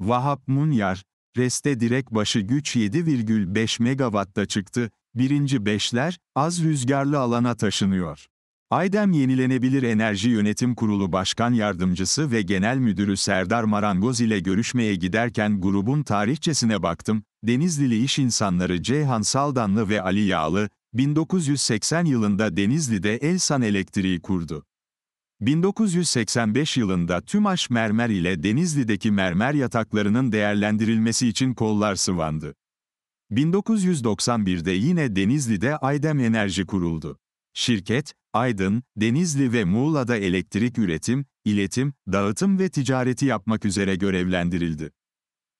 Vahap Munyar, reste direk başı güç 7,5 megawattta çıktı, birinci beşler, az rüzgarlı alana taşınıyor. Aydem Yenilenebilir Enerji Yönetim Kurulu Başkan Yardımcısı ve Genel Müdürü Serdar Marangoz ile görüşmeye giderken grubun tarihçesine baktım, Denizlili iş insanları Ceyhan Saldanlı ve Ali Yağlı, 1980 yılında Denizli'de Elsan Elektriği kurdu. 1985 yılında TÜMAŞ Mermer ile Denizli'deki mermer yataklarının değerlendirilmesi için kollar sıvandı. 1991'de yine Denizli'de Aydem Enerji kuruldu. Şirket, Aydın, Denizli ve Muğla'da elektrik üretim, iletim, dağıtım ve ticareti yapmak üzere görevlendirildi.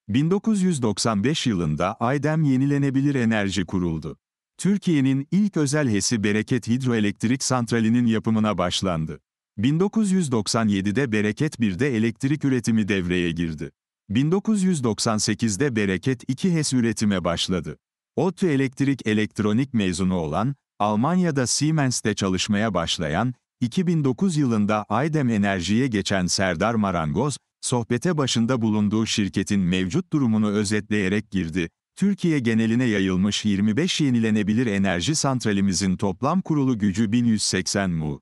1995 yılında Aydem Yenilenebilir Enerji kuruldu. Türkiye'nin ilk özel HES'i Bereket Hidroelektrik Santrali'nin yapımına başlandı. 1997'de Bereket 1'de elektrik üretimi devreye girdi. 1998'de Bereket 2 HES üretime başladı. ODTÜ elektrik elektronik mezunu olan, Almanya'da Siemens'te çalışmaya başlayan, 2009 yılında Aydem Enerji'ye geçen Serdar Marangoz, sohbete başında bulunduğu şirketin mevcut durumunu özetleyerek girdi. Türkiye geneline yayılmış 25 yenilenebilir enerji santralimizin toplam kurulu gücü 1180 mu.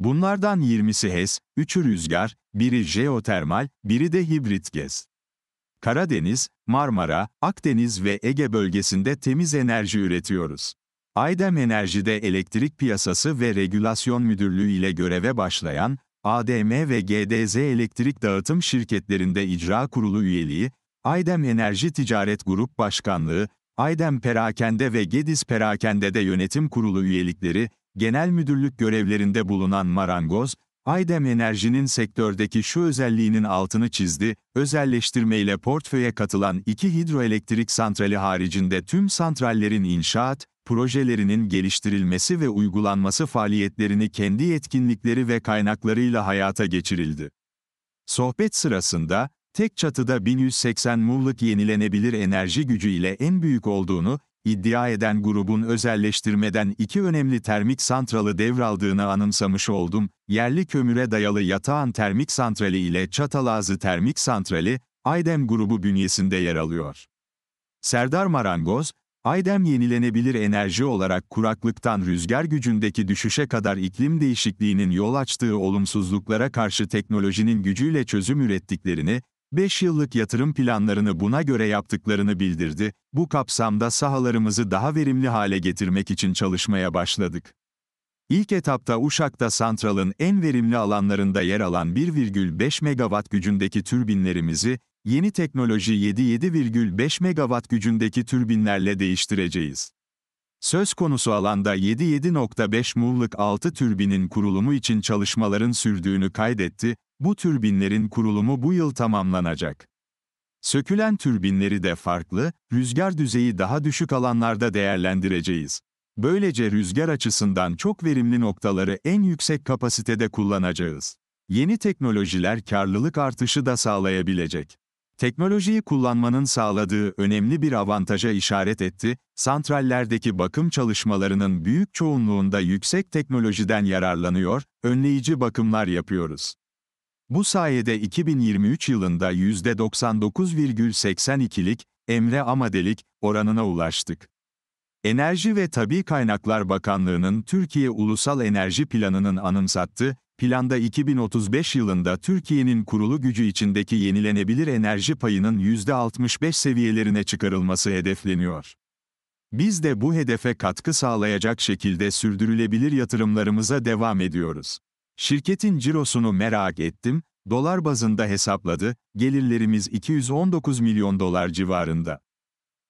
Bunlardan 20'si HES, 3'ü rüzgar, biri jeotermal, biri de hibrit gez. Karadeniz, Marmara, Akdeniz ve Ege bölgesinde temiz enerji üretiyoruz. Aydem Enerji'de Elektrik Piyasası ve Regülasyon Müdürlüğü ile göreve başlayan, ADM ve GDZ Elektrik Dağıtım Şirketlerinde icra Kurulu üyeliği, Aydem Enerji Ticaret Grup Başkanlığı, Aydem Perakende ve Gediz Perakende'de yönetim kurulu üyelikleri, genel müdürlük görevlerinde bulunan Marangoz, Aydem Enerji'nin sektördeki şu özelliğinin altını çizdi, özelleştirmeyle portföye katılan iki hidroelektrik santrali haricinde tüm santrallerin inşaat, projelerinin geliştirilmesi ve uygulanması faaliyetlerini kendi yetkinlikleri ve kaynaklarıyla hayata geçirildi. Sohbet sırasında, tek çatıda 1180 mumluk yenilenebilir enerji gücü ile en büyük olduğunu, iddia eden grubun özelleştirmeden iki önemli termik santralı devraldığını anımsamış oldum, yerli kömüre dayalı Yatağan Termik Santrali ile Çatalazı Termik Santrali, Aydem grubu bünyesinde yer alıyor. Serdar Marangoz, Aydem yenilenebilir enerji olarak kuraklıktan rüzgar gücündeki düşüşe kadar iklim değişikliğinin yol açtığı olumsuzluklara karşı teknolojinin gücüyle çözüm ürettiklerini, 5 yıllık yatırım planlarını buna göre yaptıklarını bildirdi, bu kapsamda sahalarımızı daha verimli hale getirmek için çalışmaya başladık. İlk etapta Uşak'ta santralın en verimli alanlarında yer alan 1,5 megawatt gücündeki türbinlerimizi, yeni teknoloji 7,75 megawatt gücündeki türbinlerle değiştireceğiz. Söz konusu alanda 7,7.5 muğlık 6 türbinin kurulumu için çalışmaların sürdüğünü kaydetti, bu türbinlerin kurulumu bu yıl tamamlanacak. Sökülen türbinleri de farklı, rüzgar düzeyi daha düşük alanlarda değerlendireceğiz. Böylece rüzgar açısından çok verimli noktaları en yüksek kapasitede kullanacağız. Yeni teknolojiler karlılık artışı da sağlayabilecek. Teknolojiyi kullanmanın sağladığı önemli bir avantaja işaret etti, santrallerdeki bakım çalışmalarının büyük çoğunluğunda yüksek teknolojiden yararlanıyor, önleyici bakımlar yapıyoruz. Bu sayede 2023 yılında %99,82'lik emre amadelik oranına ulaştık. Enerji ve Tabi Kaynaklar Bakanlığı'nın Türkiye Ulusal Enerji Planı'nın anımsattığı, planda 2035 yılında Türkiye'nin kurulu gücü içindeki yenilenebilir enerji payının %65 seviyelerine çıkarılması hedefleniyor. Biz de bu hedefe katkı sağlayacak şekilde sürdürülebilir yatırımlarımıza devam ediyoruz. Şirketin cirosunu merak ettim, dolar bazında hesapladı, gelirlerimiz 219 milyon dolar civarında.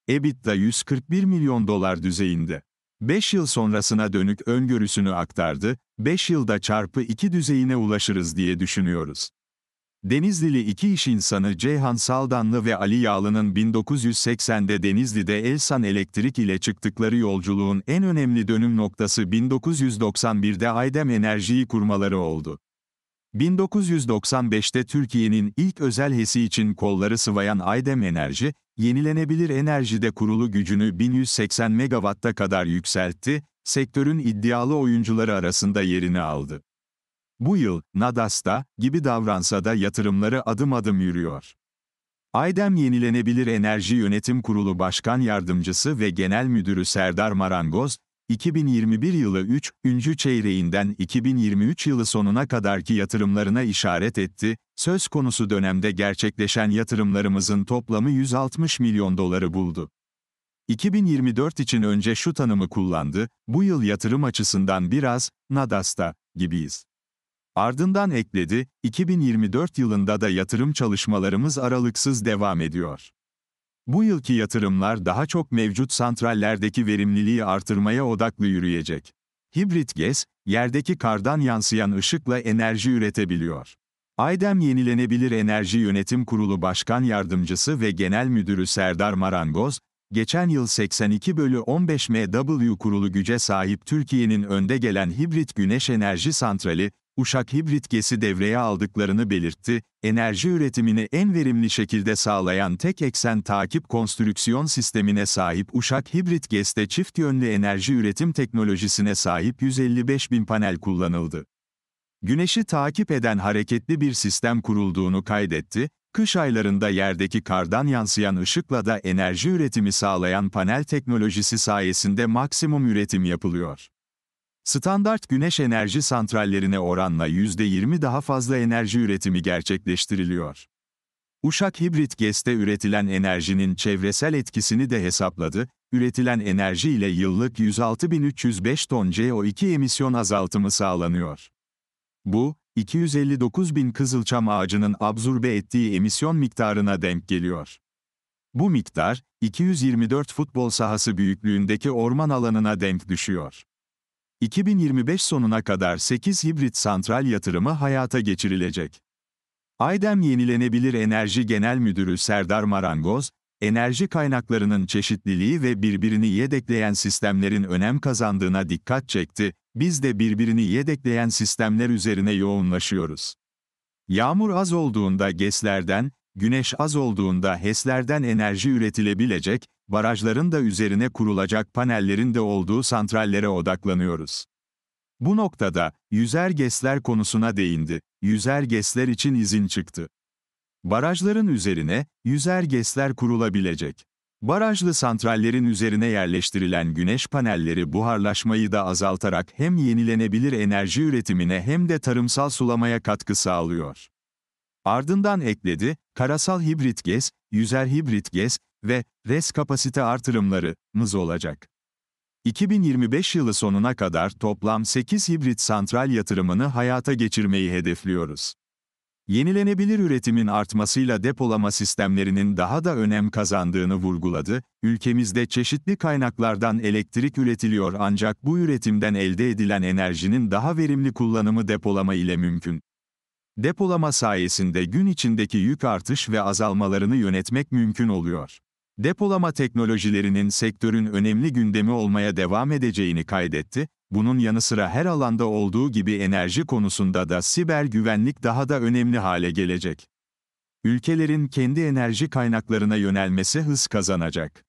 EBITDA 141 milyon dolar düzeyinde. 5 yıl sonrasına dönük öngörüsünü aktardı, 5 yılda çarpı 2 düzeyine ulaşırız diye düşünüyoruz. Denizlili iki iş insanı Ceyhan Saldanlı ve Ali Yağlı'nın 1980'de Denizli'de Elsan Elektrik ile çıktıkları yolculuğun en önemli dönüm noktası 1991'de Aydem Enerji'yi kurmaları oldu. 1995'te Türkiye'nin ilk özel HES'i için kolları sıvayan Aydem Enerji, yenilenebilir enerjide kurulu gücünü 1180 megawatta kadar yükseltti, sektörün iddialı oyuncuları arasında yerini aldı. Bu yıl, Nadas'ta, gibi davransa da yatırımları adım adım yürüyor. Aydem Yenilenebilir Enerji Yönetim Kurulu Başkan Yardımcısı ve Genel Müdürü Serdar Marangoz, 2021 yılı 3. Üncü çeyreğinden 2023 yılı sonuna kadarki yatırımlarına işaret etti, söz konusu dönemde gerçekleşen yatırımlarımızın toplamı 160 milyon doları buldu. 2024 için önce şu tanımı kullandı, bu yıl yatırım açısından biraz, Nadas'ta, gibiyiz. Ardından ekledi, 2024 yılında da yatırım çalışmalarımız aralıksız devam ediyor. Bu yılki yatırımlar daha çok mevcut santrallerdeki verimliliği artırmaya odaklı yürüyecek. Hibrit gez yerdeki kardan yansıyan ışıkla enerji üretebiliyor. Aydem Yenilenebilir Enerji Yönetim Kurulu Başkan Yardımcısı ve Genel Müdürü Serdar Marangoz, geçen yıl 82 bölü 15 MW kurulu güce sahip Türkiye'nin önde gelen hibrit güneş enerji santrali, Uşak Hibrit GES'i devreye aldıklarını belirtti, enerji üretimini en verimli şekilde sağlayan tek eksen takip konstrüksiyon sistemine sahip Uşak Hibrit GES'te çift yönlü enerji üretim teknolojisine sahip 155 bin panel kullanıldı. Güneşi takip eden hareketli bir sistem kurulduğunu kaydetti, kış aylarında yerdeki kardan yansıyan ışıkla da enerji üretimi sağlayan panel teknolojisi sayesinde maksimum üretim yapılıyor. Standart güneş enerji santrallerine oranla %20 daha fazla enerji üretimi gerçekleştiriliyor. Uşak Hibrit GES'te üretilen enerjinin çevresel etkisini de hesapladı, üretilen enerji ile yıllık 106.305 ton CO2 emisyon azaltımı sağlanıyor. Bu, 259.000 kızılçam ağacının absorbe ettiği emisyon miktarına denk geliyor. Bu miktar, 224 futbol sahası büyüklüğündeki orman alanına denk düşüyor. 2025 sonuna kadar 8 hibrit santral yatırımı hayata geçirilecek. Aydem Yenilenebilir Enerji Genel Müdürü Serdar Marangoz, enerji kaynaklarının çeşitliliği ve birbirini yedekleyen sistemlerin önem kazandığına dikkat çekti, biz de birbirini yedekleyen sistemler üzerine yoğunlaşıyoruz. Yağmur az olduğunda GES'lerden, güneş az olduğunda HES'lerden enerji üretilebilecek, barajların da üzerine kurulacak panellerin de olduğu santrallere odaklanıyoruz. Bu noktada, yüzer gesler konusuna değindi, yüzer gesler için izin çıktı. Barajların üzerine, yüzer gesler kurulabilecek. Barajlı santrallerin üzerine yerleştirilen güneş panelleri buharlaşmayı da azaltarak hem yenilenebilir enerji üretimine hem de tarımsal sulamaya katkı sağlıyor. Ardından ekledi, karasal hibrit gez, yüzer hibrit gez, ve res kapasite artırımlarımız olacak. 2025 yılı sonuna kadar toplam 8 hibrit santral yatırımını hayata geçirmeyi hedefliyoruz. Yenilenebilir üretimin artmasıyla depolama sistemlerinin daha da önem kazandığını vurguladı. Ülkemizde çeşitli kaynaklardan elektrik üretiliyor ancak bu üretimden elde edilen enerjinin daha verimli kullanımı depolama ile mümkün. Depolama sayesinde gün içindeki yük artış ve azalmalarını yönetmek mümkün oluyor. Depolama teknolojilerinin sektörün önemli gündemi olmaya devam edeceğini kaydetti, bunun yanı sıra her alanda olduğu gibi enerji konusunda da siber güvenlik daha da önemli hale gelecek. Ülkelerin kendi enerji kaynaklarına yönelmesi hız kazanacak.